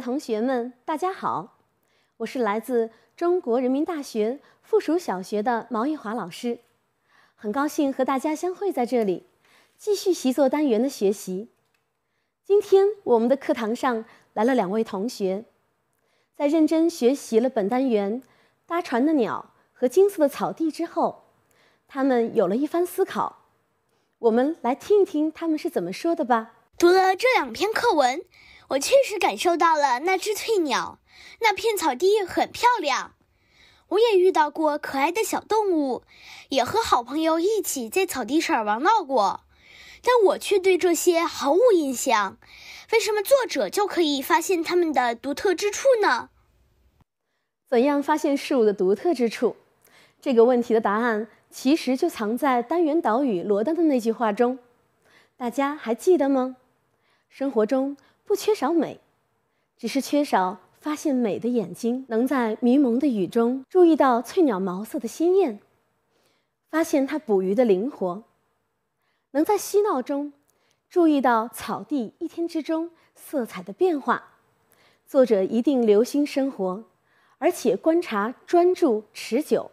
同学们，大家好，我是来自中国人民大学附属小学的毛玉华老师，很高兴和大家相会在这里，继续习作单元的学习。今天我们的课堂上来了两位同学，在认真学习了本单元《搭船的鸟》和《金色的草地》之后，他们有了一番思考，我们来听一听他们是怎么说的吧。读了这两篇课文。我确实感受到了那只翠鸟，那片草地很漂亮。我也遇到过可爱的小动物，也和好朋友一起在草地上玩闹过，但我却对这些毫无印象。为什么作者就可以发现它们的独特之处呢？怎样发现事物的独特之处？这个问题的答案其实就藏在单元导语罗丹的那句话中。大家还记得吗？生活中。不缺少美，只是缺少发现美的眼睛。能在迷蒙的雨中注意到翠鸟毛色的鲜艳，发现它捕鱼的灵活，能在嬉闹中注意到草地一天之中色彩的变化。作者一定留心生活，而且观察专注持久，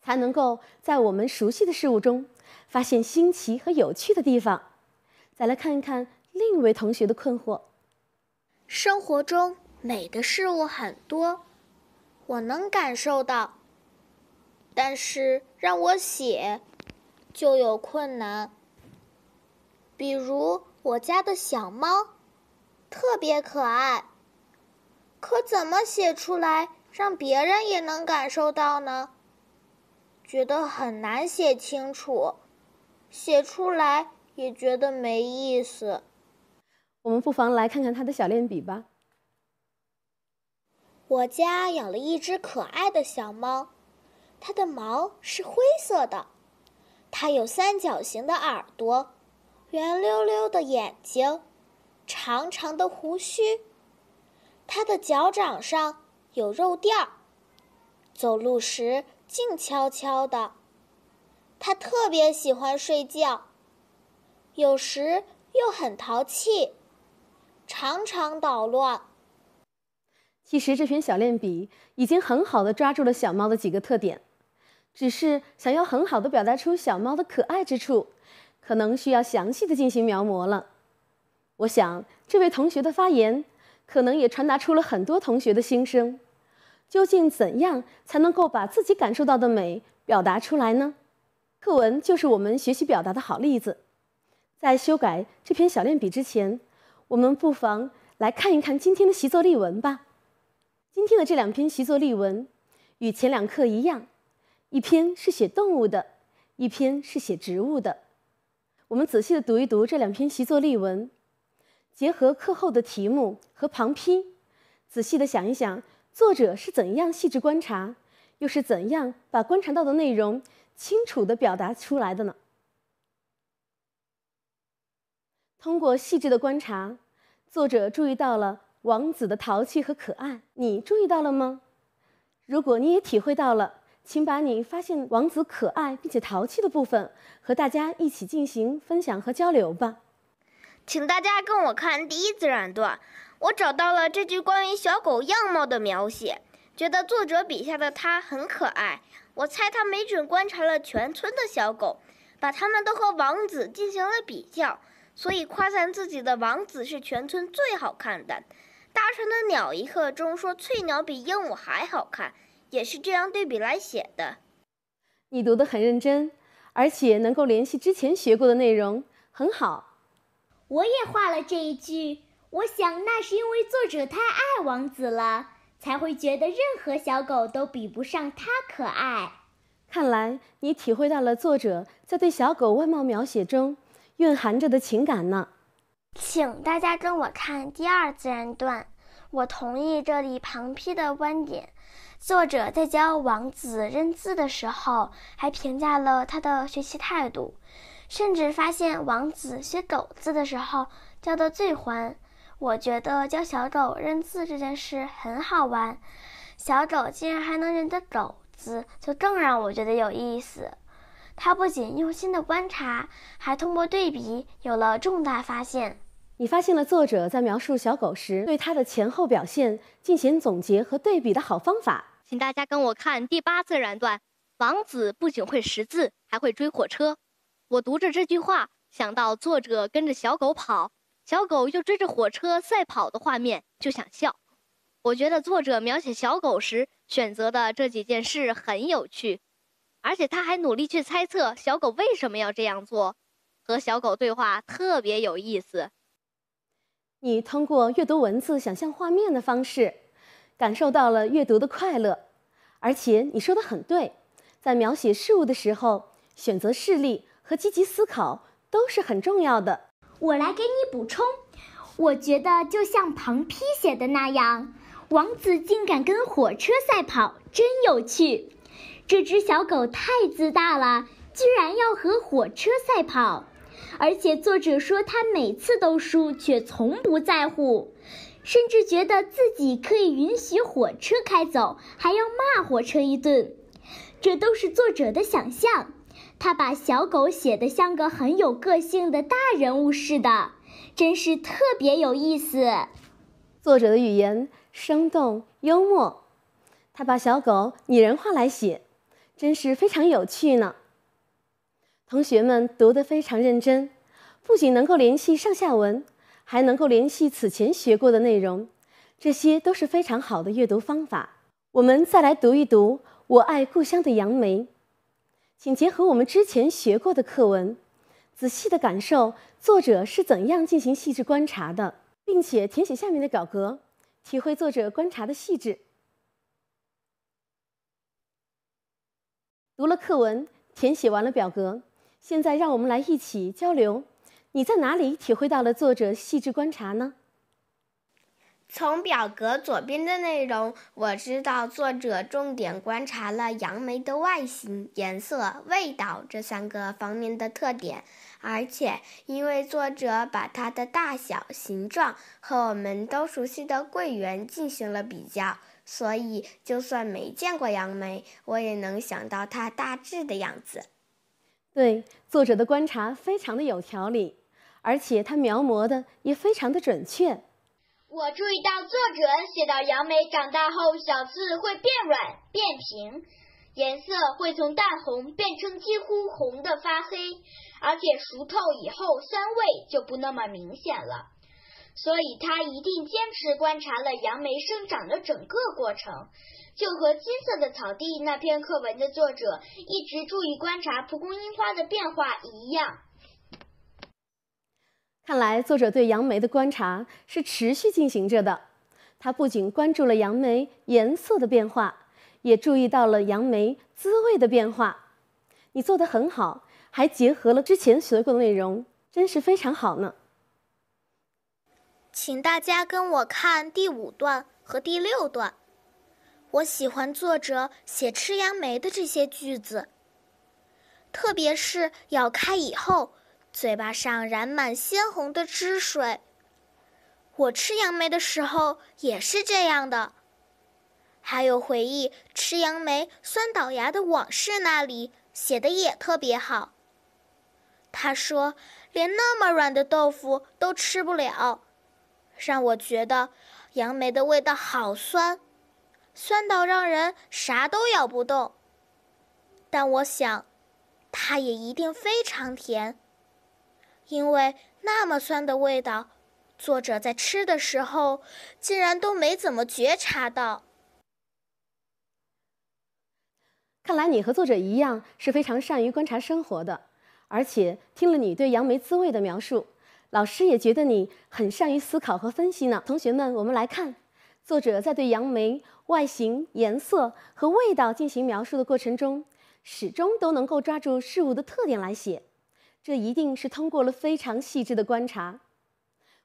才能够在我们熟悉的事物中发现新奇和有趣的地方。再来看一看。另一位同学的困惑：生活中美的事物很多，我能感受到，但是让我写，就有困难。比如我家的小猫，特别可爱，可怎么写出来让别人也能感受到呢？觉得很难写清楚，写出来也觉得没意思。我们不妨来看看他的小练笔吧。我家养了一只可爱的小猫，它的毛是灰色的，它有三角形的耳朵，圆溜溜的眼睛，长长的胡须。它的脚掌上有肉垫，走路时静悄悄的。它特别喜欢睡觉，有时又很淘气。常常捣乱。其实这篇小练笔已经很好的抓住了小猫的几个特点，只是想要很好的表达出小猫的可爱之处，可能需要详细的进行描摹了。我想这位同学的发言，可能也传达出了很多同学的心声。究竟怎样才能够把自己感受到的美表达出来呢？课文就是我们学习表达的好例子。在修改这篇小练笔之前。我们不妨来看一看今天的习作例文吧。今天的这两篇习作例文，与前两课一样，一篇是写动物的，一篇是写植物的。我们仔细的读一读这两篇习作例文，结合课后的题目和旁批，仔细的想一想，作者是怎样细致观察，又是怎样把观察到的内容清楚的表达出来的呢？通过细致的观察，作者注意到了王子的淘气和可爱。你注意到了吗？如果你也体会到了，请把你发现王子可爱并且淘气的部分和大家一起进行分享和交流吧。请大家跟我看第一自然段，我找到了这句关于小狗样貌的描写，觉得作者笔下的它很可爱。我猜他没准观察了全村的小狗，把它们都和王子进行了比较。所以夸赞自己的王子是全村最好看的。大臣的鸟一刻钟说翠鸟比鹦鹉还好看，也是这样对比来写的。你读得很认真，而且能够联系之前学过的内容，很好。我也画了这一句。我想那是因为作者太爱王子了，才会觉得任何小狗都比不上它可爱。看来你体会到了作者在对小狗外貌描写中。蕴含着的情感呢？请大家跟我看第二自然段。我同意这里旁批的观点。作者在教王子认字的时候，还评价了他的学习态度，甚至发现王子学狗字的时候教的最欢。我觉得教小狗认字这件事很好玩，小狗竟然还能认得狗字，就更让我觉得有意思。他不仅用心地观察，还通过对比有了重大发现。你发现了作者在描述小狗时，对它的前后表现进行总结和对比的好方法。请大家跟我看第八自然段：王子不仅会识字，还会追火车。我读着这句话，想到作者跟着小狗跑，小狗又追着火车赛跑的画面，就想笑。我觉得作者描写小狗时选择的这几件事很有趣。而且他还努力去猜测小狗为什么要这样做，和小狗对话特别有意思。你通过阅读文字想象画面的方式，感受到了阅读的快乐，而且你说的很对，在描写事物的时候，选择事例和积极思考都是很重要的。我来给你补充，我觉得就像旁批写的那样，王子竟敢跟火车赛跑，真有趣。这只小狗太自大了，居然要和火车赛跑，而且作者说它每次都输，却从不在乎，甚至觉得自己可以允许火车开走，还要骂火车一顿。这都是作者的想象，他把小狗写的像个很有个性的大人物似的，真是特别有意思。作者的语言生动幽默，他把小狗拟人化来写。真是非常有趣呢。同学们读得非常认真，不仅能够联系上下文，还能够联系此前学过的内容，这些都是非常好的阅读方法。我们再来读一读《我爱故乡的杨梅》，请结合我们之前学过的课文，仔细的感受作者是怎样进行细致观察的，并且填写下面的表格，体会作者观察的细致。读了课文，填写完了表格，现在让我们来一起交流：你在哪里体会到了作者细致观察呢？从表格左边的内容，我知道作者重点观察了杨梅的外形、颜色、味道这三个方面的特点，而且因为作者把它的大小、形状和我们都熟悉的桂圆进行了比较。所以，就算没见过杨梅，我也能想到它大致的样子。对，作者的观察非常的有条理，而且他描摹的也非常的准确。我注意到，作者写到杨梅长大后，小刺会变软变平，颜色会从淡红变成几乎红的发黑，而且熟透以后，酸味就不那么明显了。所以，他一定坚持观察了杨梅生长的整个过程，就和《金色的草地》那篇课文的作者一直注意观察蒲公英花的变化一样。看来，作者对杨梅的观察是持续进行着的。他不仅关注了杨梅颜色的变化，也注意到了杨梅滋味的变化。你做得很好，还结合了之前学过的内容，真是非常好呢。请大家跟我看第五段和第六段。我喜欢作者写吃杨梅的这些句子，特别是咬开以后，嘴巴上染满鲜红的汁水。我吃杨梅的时候也是这样的。还有回忆吃杨梅酸倒牙的往事，那里写的也特别好。他说，连那么软的豆腐都吃不了。让我觉得杨梅的味道好酸，酸到让人啥都咬不动。但我想，它也一定非常甜，因为那么酸的味道，作者在吃的时候竟然都没怎么觉察到。看来你和作者一样是非常善于观察生活的，而且听了你对杨梅滋味的描述。老师也觉得你很善于思考和分析呢。同学们，我们来看，作者在对杨梅外形、颜色和味道进行描述的过程中，始终都能够抓住事物的特点来写，这一定是通过了非常细致的观察。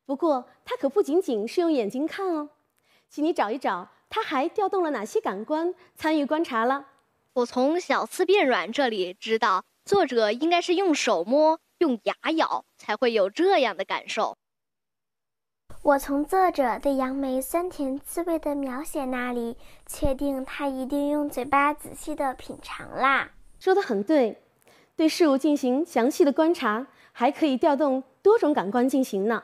不过，他可不仅仅是用眼睛看哦，请你找一找，他还调动了哪些感官参与观察了？我从小刺变软这里知道，作者应该是用手摸。用牙咬才会有这样的感受。我从作者对杨梅酸甜滋味的描写那里，确定他一定用嘴巴仔细的品尝啦。说的很对，对事物进行详细的观察，还可以调动多种感官进行呢。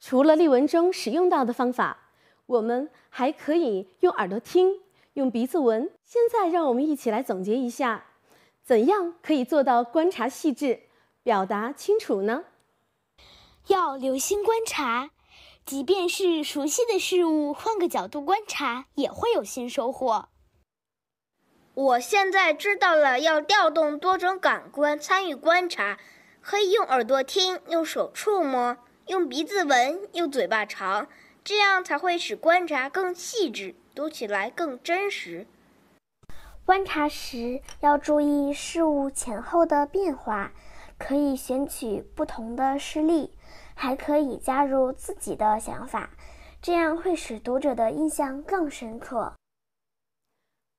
除了例文中使用到的方法，我们还可以用耳朵听，用鼻子闻。现在让我们一起来总结一下，怎样可以做到观察细致。表达清楚呢？要留心观察，即便是熟悉的事物，换个角度观察也会有新收获。我现在知道了，要调动多种感官参与观察，可以用耳朵听，用手触摸，用鼻子闻，用嘴巴尝，这样才会使观察更细致，读起来更真实。观察时要注意事物前后的变化。可以选取不同的事例，还可以加入自己的想法，这样会使读者的印象更深刻。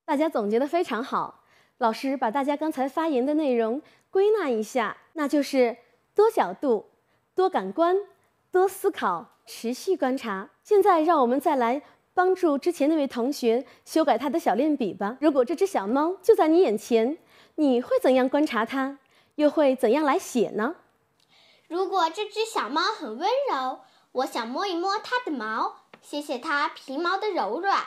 大家总结的非常好，老师把大家刚才发言的内容归纳一下，那就是多角度、多感官、多思考、持续观察。现在，让我们再来帮助之前那位同学修改他的小练笔吧。如果这只小猫就在你眼前，你会怎样观察它？又会怎样来写呢？如果这只小猫很温柔，我想摸一摸它的毛，写写它皮毛的柔软。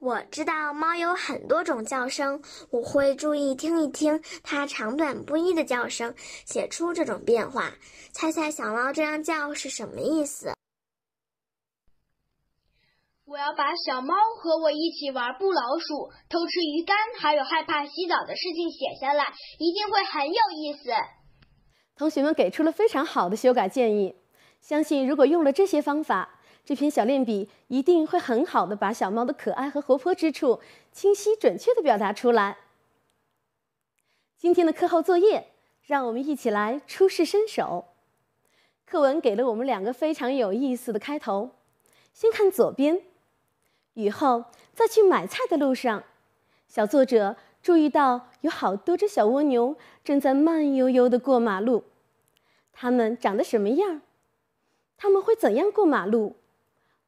我知道猫有很多种叫声，我会注意听一听它长短不一的叫声，写出这种变化。猜猜小猫这样叫是什么意思？我要把小猫和我一起玩布老鼠、偷吃鱼干，还有害怕洗澡的事情写下来，一定会很有意思。同学们给出了非常好的修改建议，相信如果用了这些方法，这篇小练笔一定会很好的把小猫的可爱和活泼之处清晰准确的表达出来。今天的课后作业，让我们一起来初试身手。课文给了我们两个非常有意思的开头，先看左边。雨后，在去买菜的路上，小作者注意到有好多只小蜗牛正在慢悠悠地过马路。它们长得什么样？它们会怎样过马路？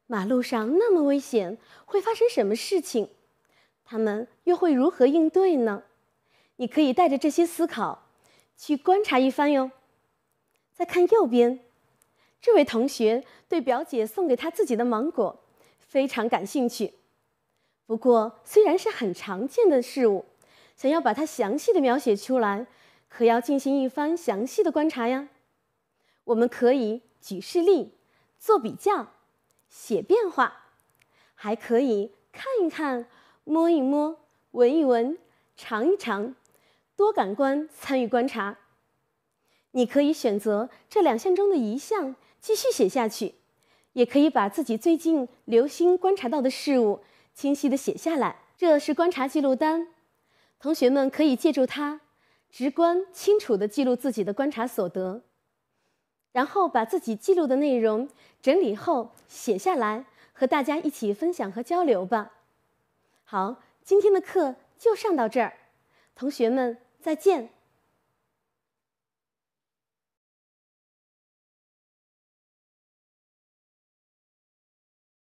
马路上那么危险，会发生什么事情？他们又会如何应对呢？你可以带着这些思考，去观察一番哟。再看右边，这位同学对表姐送给他自己的芒果。非常感兴趣，不过虽然是很常见的事物，想要把它详细的描写出来，可要进行一番详细的观察呀。我们可以举事例，做比较，写变化，还可以看一看，摸一摸，闻一闻，尝一尝，多感官参与观察。你可以选择这两项中的的一项继续写下去。也可以把自己最近留心观察到的事物清晰地写下来，这是观察记录单。同学们可以借助它，直观清楚地记录自己的观察所得，然后把自己记录的内容整理后写下来，和大家一起分享和交流吧。好，今天的课就上到这儿，同学们再见。